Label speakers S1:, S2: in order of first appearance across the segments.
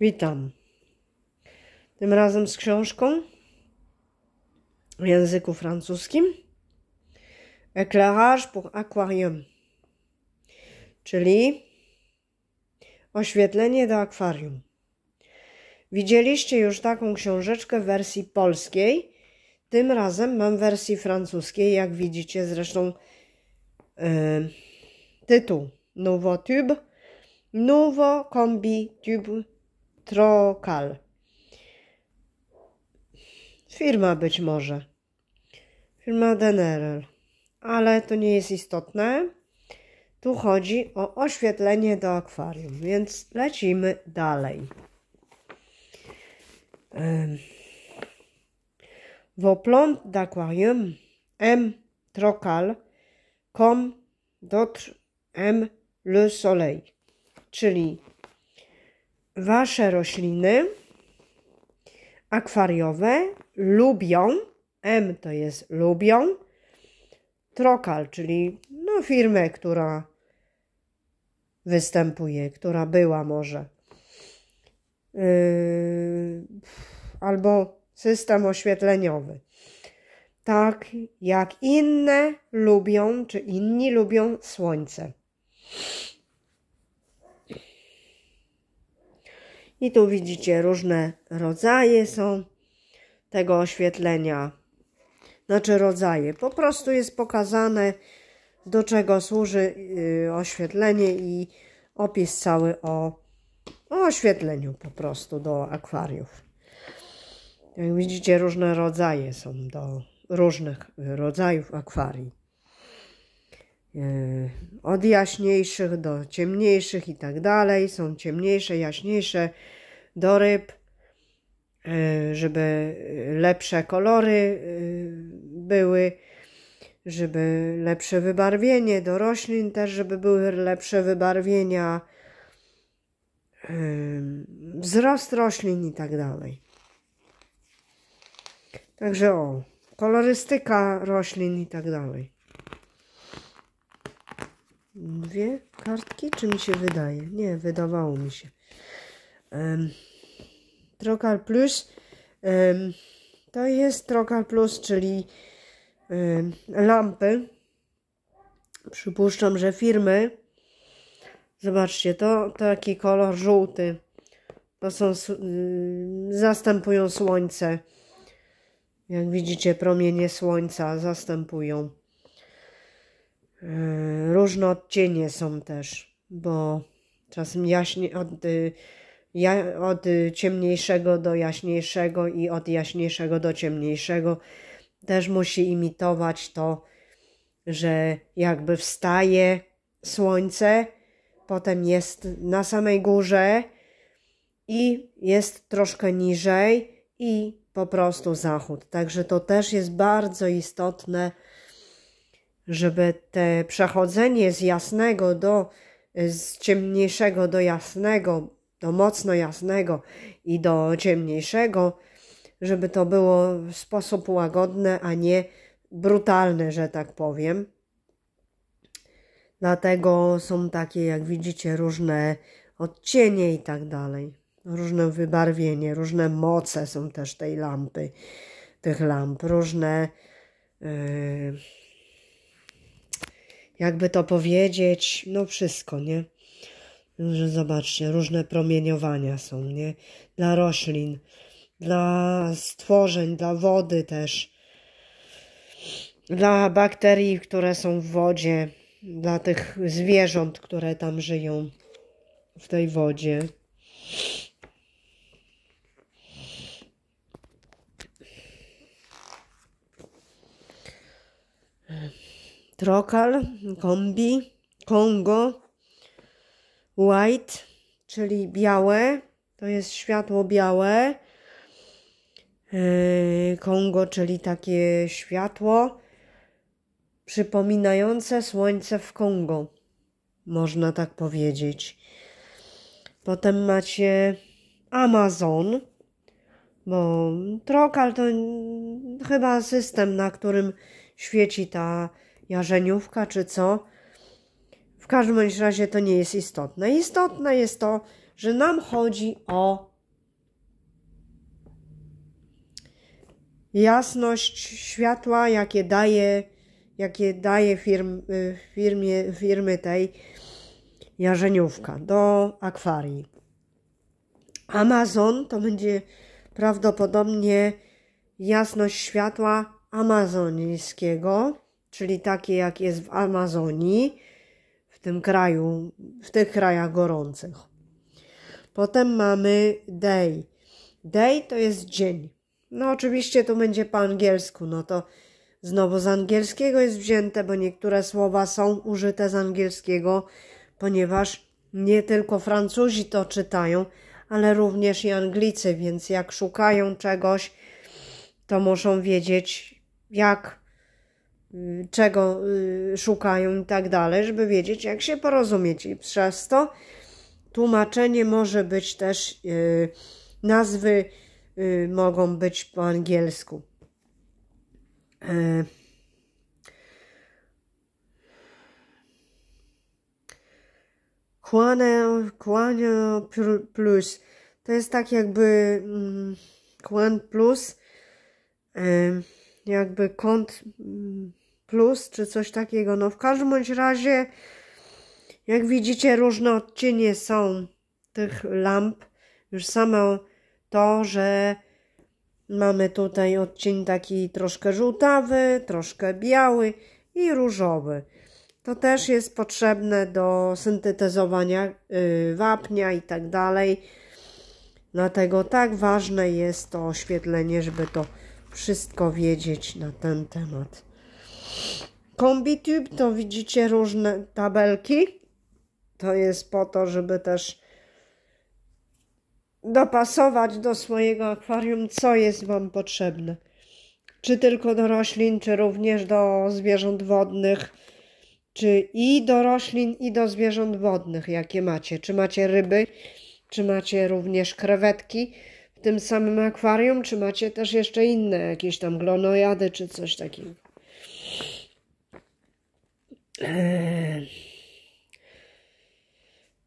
S1: Witam. Tym razem z książką w języku francuskim Éclairage pour aquarium, czyli oświetlenie do akwarium. Widzieliście już taką książeczkę w wersji polskiej. Tym razem mam wersji francuskiej, jak widzicie zresztą yy, tytuł Nouveau Tube, Nouveau Combi Tube Trokal. Firma być może. Firma Denerel. Ale to nie jest istotne. Tu chodzi o oświetlenie do akwarium, więc lecimy dalej. Vos d'aquarium M. Trocal com dot M. Le Soleil, czyli Wasze rośliny akwariowe lubią, M to jest lubią, Trokal, czyli no, firmę, która występuje, która była może. Yy, albo system oświetleniowy. Tak jak inne lubią, czy inni lubią słońce. I tu widzicie różne rodzaje są tego oświetlenia. Znaczy rodzaje. Po prostu jest pokazane do czego służy y, oświetlenie i opis cały o, o oświetleniu po prostu do akwariów. Jak widzicie różne rodzaje są do różnych rodzajów akwarii. E, od jaśniejszych do ciemniejszych i tak dalej. Są ciemniejsze, jaśniejsze do ryb, e, żeby lepsze kolory e, były, żeby lepsze wybarwienie, do roślin też, żeby były lepsze wybarwienia, wzrost roślin i tak dalej. Także o, kolorystyka roślin i tak dalej dwie kartki, czy mi się wydaje? Nie, wydawało mi się. Um, Plus um, to jest Trokal Plus, czyli um, lampy. Przypuszczam, że firmy, zobaczcie, to taki kolor żółty, to są, y, zastępują słońce. Jak widzicie, promienie słońca zastępują E, różne odcienie są też, bo czasem jaśnie, od, y, ja, od ciemniejszego do jaśniejszego i od jaśniejszego do ciemniejszego też musi imitować to, że jakby wstaje słońce, potem jest na samej górze i jest troszkę niżej i po prostu zachód. Także to też jest bardzo istotne żeby te przechodzenie z jasnego do e, z ciemniejszego do jasnego, do mocno jasnego i do ciemniejszego, żeby to było w sposób łagodny, a nie brutalny, że tak powiem. Dlatego są takie, jak widzicie, różne odcienie i tak dalej. Różne wybarwienie, różne moce są też tej lampy, tych lamp, różne. Yy jakby to powiedzieć, no wszystko, nie? Że zobaczcie, różne promieniowania są, nie? Dla roślin, dla stworzeń, dla wody też, dla bakterii, które są w wodzie, dla tych zwierząt, które tam żyją w tej wodzie. Trokal, Kombi, Kongo, White, czyli białe, to jest światło białe, yy, Kongo, czyli takie światło przypominające słońce w Kongo, można tak powiedzieć. Potem macie Amazon, bo Trokal to chyba system, na którym świeci ta jarzeniówka czy co. W każdym razie to nie jest istotne. Istotne jest to, że nam chodzi o jasność światła, jakie daje, jakie daje firm, y, firmie, firmy tej jarzeniówka do akwarii. Amazon to będzie prawdopodobnie jasność światła amazońskiego czyli takie jak jest w Amazonii, w tym kraju, w tych krajach gorących. Potem mamy day. Day to jest dzień. No oczywiście to będzie po angielsku, no to znowu z angielskiego jest wzięte, bo niektóre słowa są użyte z angielskiego, ponieważ nie tylko Francuzi to czytają, ale również i Anglicy, więc jak szukają czegoś, to muszą wiedzieć, jak Y, czego y, szukają i tak dalej, żeby wiedzieć, jak się porozumieć. I przez to tłumaczenie może być też, y, nazwy mogą być po angielsku. Kłania, kłania plus. To jest tak jakby mm, kłan plus jakby kąt mm, plus czy coś takiego. No w każdym bądź razie, jak widzicie, różne odcienie są tych lamp. Już samo to, że mamy tutaj odcień taki troszkę żółtawy, troszkę biały i różowy. To też jest potrzebne do syntetyzowania y, wapnia i tak dalej. Dlatego tak ważne jest to oświetlenie, żeby to wszystko wiedzieć na ten temat. KombiTube, to widzicie różne tabelki. To jest po to, żeby też dopasować do swojego akwarium, co jest Wam potrzebne. Czy tylko do roślin, czy również do zwierząt wodnych, czy i do roślin, i do zwierząt wodnych, jakie macie. Czy macie ryby, czy macie również krewetki w tym samym akwarium, czy macie też jeszcze inne, jakieś tam glonojady, czy coś takiego. Eee.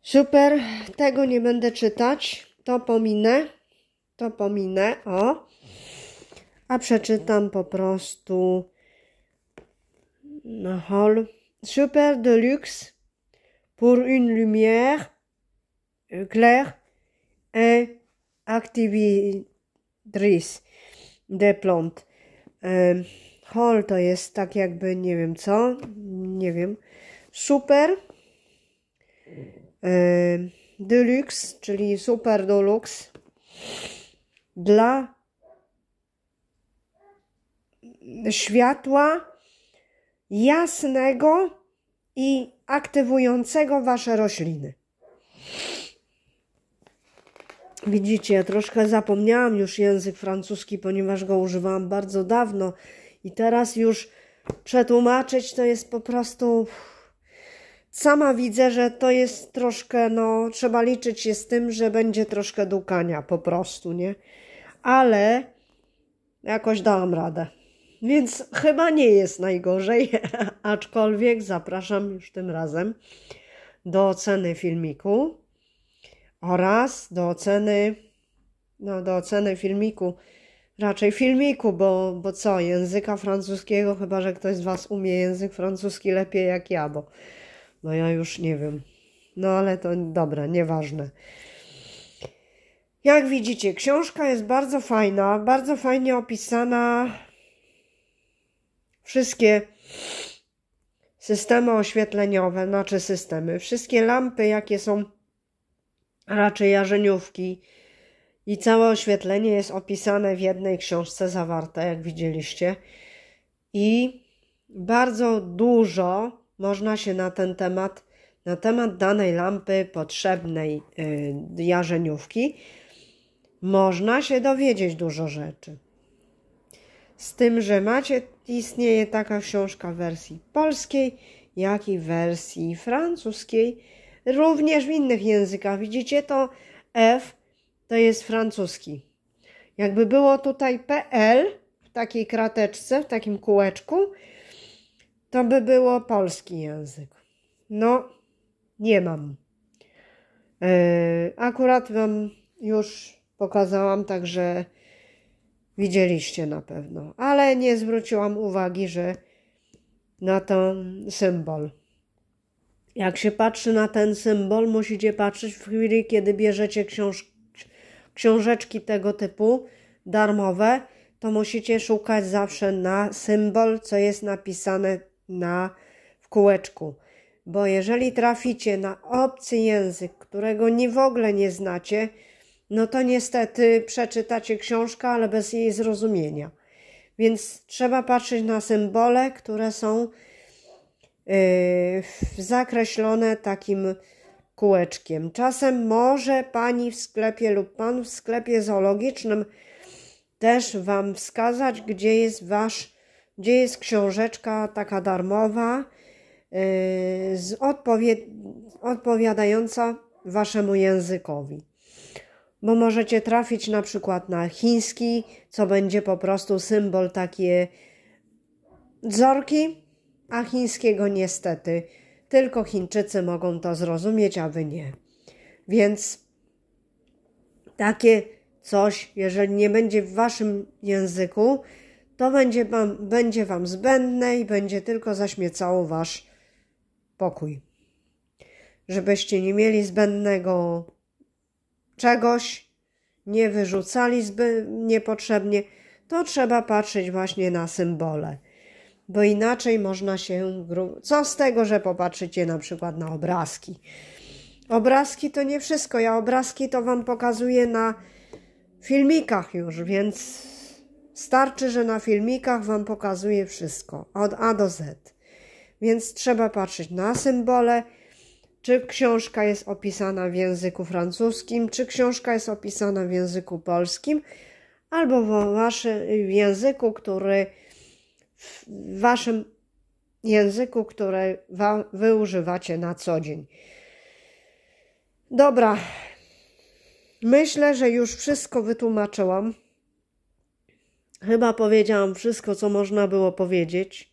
S1: Super, tego nie będę czytać, to pominę, to pominę, o. A przeczytam po prostu na hall. Super deluxe pour une lumière euh, claire et Actividris de plant. Hall to jest tak jakby, nie wiem co, nie wiem. Super Deluxe, czyli Super Deluxe dla światła jasnego i aktywującego Wasze rośliny. Widzicie, troszkę zapomniałam już język francuski, ponieważ go używałam bardzo dawno i teraz już przetłumaczyć to jest po prostu... Sama widzę, że to jest troszkę, no trzeba liczyć się z tym, że będzie troszkę dukania po prostu, nie? Ale jakoś dałam radę. Więc chyba nie jest najgorzej, aczkolwiek zapraszam już tym razem do oceny filmiku oraz do oceny, no do oceny filmiku, raczej filmiku, bo, bo co, języka francuskiego, chyba że ktoś z Was umie język francuski lepiej jak ja, bo no ja już nie wiem. No ale to dobra, nieważne. Jak widzicie, książka jest bardzo fajna, bardzo fajnie opisana. Wszystkie systemy oświetleniowe, znaczy systemy, wszystkie lampy, jakie są raczej jarzeniówki. I całe oświetlenie jest opisane w jednej książce zawarte, jak widzieliście. I bardzo dużo można się na ten temat, na temat danej lampy potrzebnej y, jarzeniówki, można się dowiedzieć dużo rzeczy. Z tym, że macie, istnieje taka książka w wersji polskiej, jak i w wersji francuskiej również w innych językach. Widzicie to F to jest francuski. Jakby było tutaj PL w takiej krateczce, w takim kółeczku, to by było polski język. No, nie mam. Yy, akurat Wam już pokazałam, także widzieliście na pewno. Ale nie zwróciłam uwagi, że na ten symbol. Jak się patrzy na ten symbol, musicie patrzeć w chwili, kiedy bierzecie książ książeczki tego typu, darmowe, to musicie szukać zawsze na symbol, co jest napisane na, w kółeczku. Bo jeżeli traficie na obcy język, którego nie w ogóle nie znacie, no to niestety przeczytacie książkę, ale bez jej zrozumienia. Więc trzeba patrzeć na symbole, które są zakreślone takim kółeczkiem. Czasem może pani w sklepie lub pan w sklepie zoologicznym też wam wskazać, gdzie jest wasz, gdzie jest książeczka taka darmowa, y, z odpowie odpowiadająca waszemu językowi. Bo możecie trafić na przykład na chiński, co będzie po prostu symbol takie wzorki a chińskiego niestety tylko Chińczycy mogą to zrozumieć, a wy nie. Więc takie coś, jeżeli nie będzie w waszym języku, to będzie wam, będzie wam zbędne i będzie tylko zaśmiecało wasz pokój. Żebyście nie mieli zbędnego czegoś, nie wyrzucali zby, niepotrzebnie, to trzeba patrzeć właśnie na symbole bo inaczej można się. Co z tego, że popatrzycie na przykład na obrazki? Obrazki to nie wszystko. Ja obrazki to Wam pokazuję na filmikach już, więc starczy, że na filmikach Wam pokazuję wszystko od A do Z. Więc trzeba patrzeć na symbole, czy książka jest opisana w języku francuskim, czy książka jest opisana w języku polskim, albo w waszym języku, który w waszym języku, który wy używacie na co dzień. Dobra, myślę, że już wszystko wytłumaczyłam. Chyba powiedziałam wszystko, co można było powiedzieć.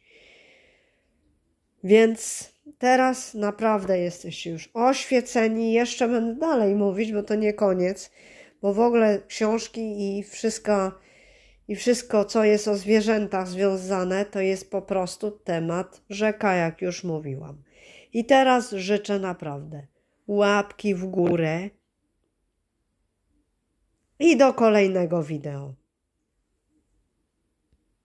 S1: Więc teraz naprawdę jesteście już oświeceni. Jeszcze będę dalej mówić, bo to nie koniec, bo w ogóle książki i wszystko i wszystko, co jest o zwierzętach związane, to jest po prostu temat rzeka, jak już mówiłam. I teraz życzę naprawdę łapki w górę i do kolejnego wideo.